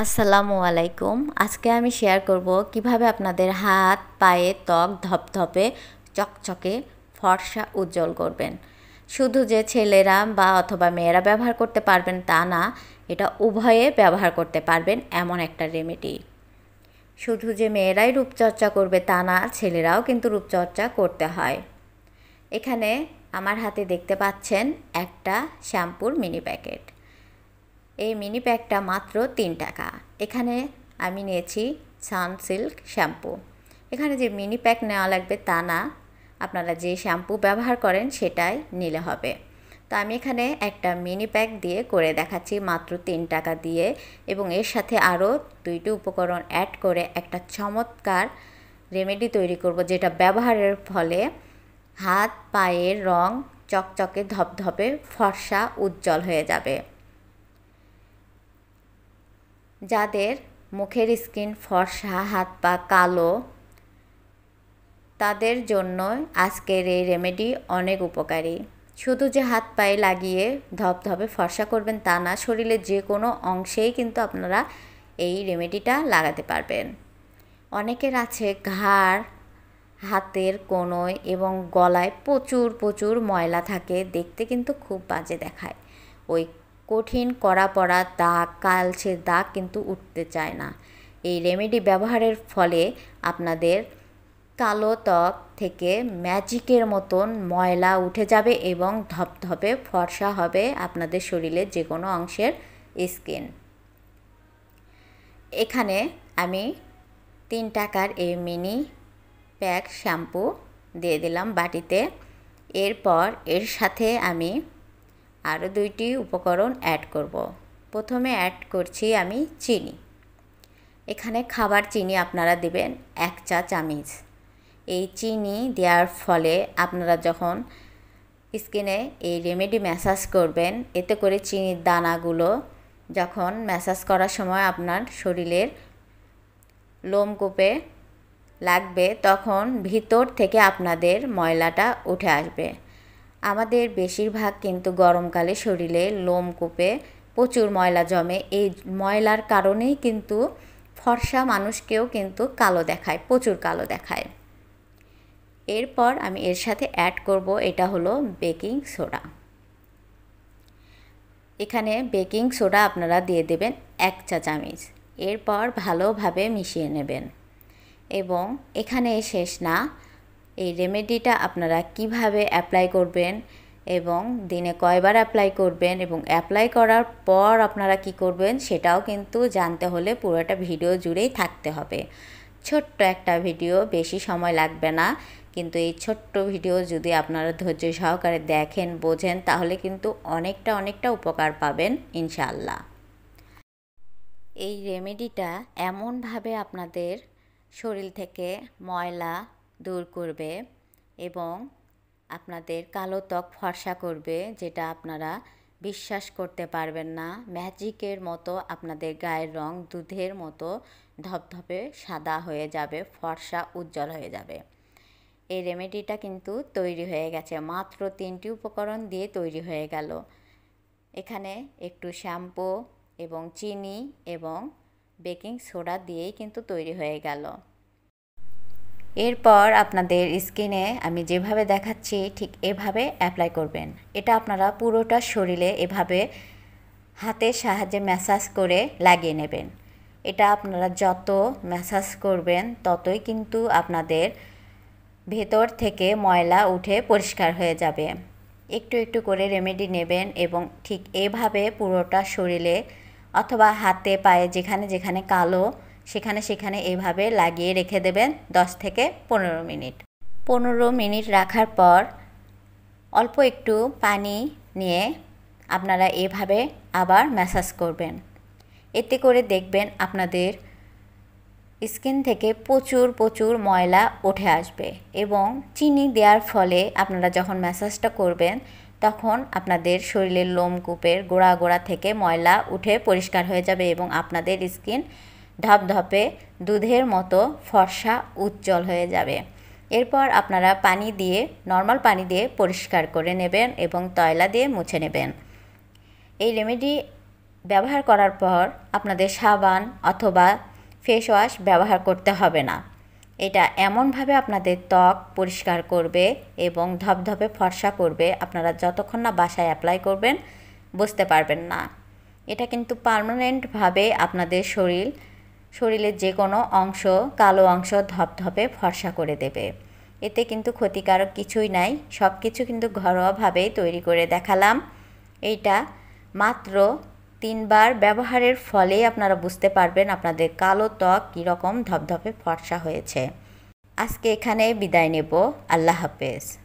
আসসালামু আলাইকুম আজকে আমি শেয়ার করব কিভাবে আপনাদের হাত পায়ে ত্বক ধপধপে চকচকে ফর্সা উজ্জ্বল করবেন শুধু যে ছেলেরা বা অথবা মেয়েরা ব্যবহার করতে পারবেন তা না এটা উভয়ে ব্যবহার করতে পারবেন এমন একটা রেমেডি শুধু যে মেয়েরাই রূপচর্চা করবে তা না ছেলেরাও কিন্তু রূপচর্চা করতে হয় এখানে আমার হাতে দেখতে পাচ্ছেন একটা শ্যাম্পুর মিনি প্যাকেট এই মিনি প্যাকটা মাত্র তিন টাকা এখানে আমি নিয়েছি সানসিল্ক শ্যাম্পু এখানে যে মিনি প্যাক নেওয়া লাগবে তা না আপনারা যে শ্যাম্পু ব্যবহার করেন সেটাই নিলে হবে তো আমি এখানে একটা মিনি প্যাক দিয়ে করে দেখাচ্ছি মাত্র তিন টাকা দিয়ে এবং এর সাথে আরও দুইটি উপকরণ অ্যাড করে একটা চমৎকার রেমেডি তৈরি করব যেটা ব্যবহারের ফলে হাত পায়ের রং চকচকে ধপধপে ফর্সা উজ্জ্বল হয়ে যাবে যাদের মুখের স্কিন ফর্সা হাত পা কালো তাদের জন্য আজকের এই রেমেডি অনেক উপকারী শুধু যে হাত পায়ে লাগিয়ে ধপধপে ফর্সা করবেন তা না শরীরের যে কোনো অংশেই কিন্তু আপনারা এই রেমেডিটা লাগাতে পারবেন অনেকের আছে ঘাড় হাতের কোনোয় এবং গলায় প্রচুর প্রচুর ময়লা থাকে দেখতে কিন্তু খুব বাজে দেখায় ওই কঠিন কড়া পড়া দাগ কালছে দাগ কিন্তু উঠতে চায় না এই রেমেডি ব্যবহারের ফলে আপনাদের কালো ত্বক থেকে ম্যাজিকের মতন ময়লা উঠে যাবে এবং ধপধপে ফর্সা হবে আপনাদের শরীরের যে কোনো অংশের স্কিন এখানে আমি তিন টাকার এই মিনি প্যাক শ্যাম্পু দিয়ে দিলাম বাটিতে এরপর এর সাথে আমি আরও দুইটি উপকরণ অ্যাড করব। প্রথমে অ্যাড করছি আমি চিনি এখানে খাবার চিনি আপনারা দিবেন এক চা চামিচ এই চিনি দেওয়ার ফলে আপনারা যখন স্কিনে এই রেমেডি ম্যাসাজ করবেন এতে করে চিনির দানাগুলো যখন ম্যাসাজ করার সময় আপনার শরীরের লোমকূপে লাগবে তখন ভিতর থেকে আপনাদের ময়লাটা উঠে আসবে আমাদের বেশিরভাগ কিন্তু গরমকালে শরীরে লোম কোপে প্রচুর ময়লা জমে এই ময়লার কারণেই কিন্তু ফর্সা মানুষকেও কিন্তু কালো দেখায় প্রচুর কালো দেখায় এরপর আমি এর সাথে অ্যাড করব এটা হলো বেকিং সোডা এখানে বেকিং সোডা আপনারা দিয়ে দেবেন এক চা চামচ এরপর ভালোভাবে মিশিয়ে নেবেন এবং এখানে শেষ না এই রেমেডিটা আপনারা কিভাবে অ্যাপ্লাই করবেন এবং দিনে কয়বার অ্যাপ্লাই করবেন এবং অ্যাপ্লাই করার পর আপনারা কি করবেন সেটাও কিন্তু জানতে হলে পুরোটা ভিডিও জুড়েই থাকতে হবে ছোট্ট একটা ভিডিও বেশি সময় লাগবে না কিন্তু এই ছোট্ট ভিডিও যদি আপনারা ধৈর্য সহকারে দেখেন বোঝেন তাহলে কিন্তু অনেকটা অনেকটা উপকার পাবেন ইনশাল্লাহ এই রেমেডিটা এমনভাবে আপনাদের শরীর থেকে ময়লা দূর করবে এবং আপনাদের কালো ত্বক ফর্সা করবে যেটা আপনারা বিশ্বাস করতে পারবেন না ম্যাজিকের মতো আপনাদের গায়ের রং দুধের মতো ধপধপে সাদা হয়ে যাবে ফর্সা উজ্জ্বল হয়ে যাবে এই রেমেডিটা কিন্তু তৈরি হয়ে গেছে মাত্র তিনটি উপকরণ দিয়ে তৈরি হয়ে গেল এখানে একটু শ্যাম্পু এবং চিনি এবং বেকিং সোডা দিয়েই কিন্তু তৈরি হয়ে গেল এরপর আপনাদের স্কিনে আমি যেভাবে দেখাচ্ছি ঠিক এভাবে অ্যাপ্লাই করবেন এটা আপনারা পুরোটা শরীরে এভাবে হাতের সাহায্যে ম্যাসাজ করে লাগিয়ে নেবেন এটা আপনারা যত ম্যাসাজ করবেন ততই কিন্তু আপনাদের ভেতর থেকে ময়লা উঠে পরিষ্কার হয়ে যাবে একটু একটু করে রেমেডি নেবেন এবং ঠিক এভাবে পুরোটা শরীরে অথবা হাতে পায়ে যেখানে যেখানে কালো সেখানে সেখানে এভাবে লাগিয়ে রেখে দেবেন 10 থেকে পনেরো মিনিট পনেরো মিনিট রাখার পর অল্প একটু পানি নিয়ে আপনারা এভাবে আবার ম্যাসাজ করবেন এতে করে দেখবেন আপনাদের স্কিন থেকে প্রচুর প্রচুর ময়লা উঠে আসবে এবং চিনি দেওয়ার ফলে আপনারা যখন ম্যাসাজটা করবেন তখন আপনাদের শরীরের লোম কূপের গোড়া গোড়া থেকে ময়লা উঠে পরিষ্কার হয়ে যাবে এবং আপনাদের স্কিন ধাপধাপে দুধের মতো ফর্সা উজ্জ্বল হয়ে যাবে এরপর আপনারা পানি দিয়ে নর্মাল পানি দিয়ে পরিষ্কার করে নেবেন এবং তয়লা দিয়ে মুছে নেবেন এই রেমেডি ব্যবহার করার পর আপনাদের সাবান অথবা ফেস ওয়াশ ব্যবহার করতে হবে না এটা এমনভাবে আপনাদের ত্বক পরিষ্কার করবে এবং ধপধপে ফর্সা করবে আপনারা যতক্ষণ না বাসায় অ্যাপ্লাই করবেন বুঝতে পারবেন না এটা কিন্তু পারমানেন্টভাবে আপনাদের শরীর শরীরের যে কোনো অংশ কালো অংশ ধপধপে ফর্সা করে দেবে এতে কিন্তু ক্ষতিকারক কিছুই নাই সব কিছু কিন্তু ঘরোয়াভাবেই তৈরি করে দেখালাম এইটা মাত্র তিনবার ব্যবহারের ফলেই আপনারা বুঝতে পারবেন আপনাদের কালো ত্বক কীরকম ধপধপে ফর্সা হয়েছে আজকে এখানে বিদায় নেব আল্লাহ হাফেজ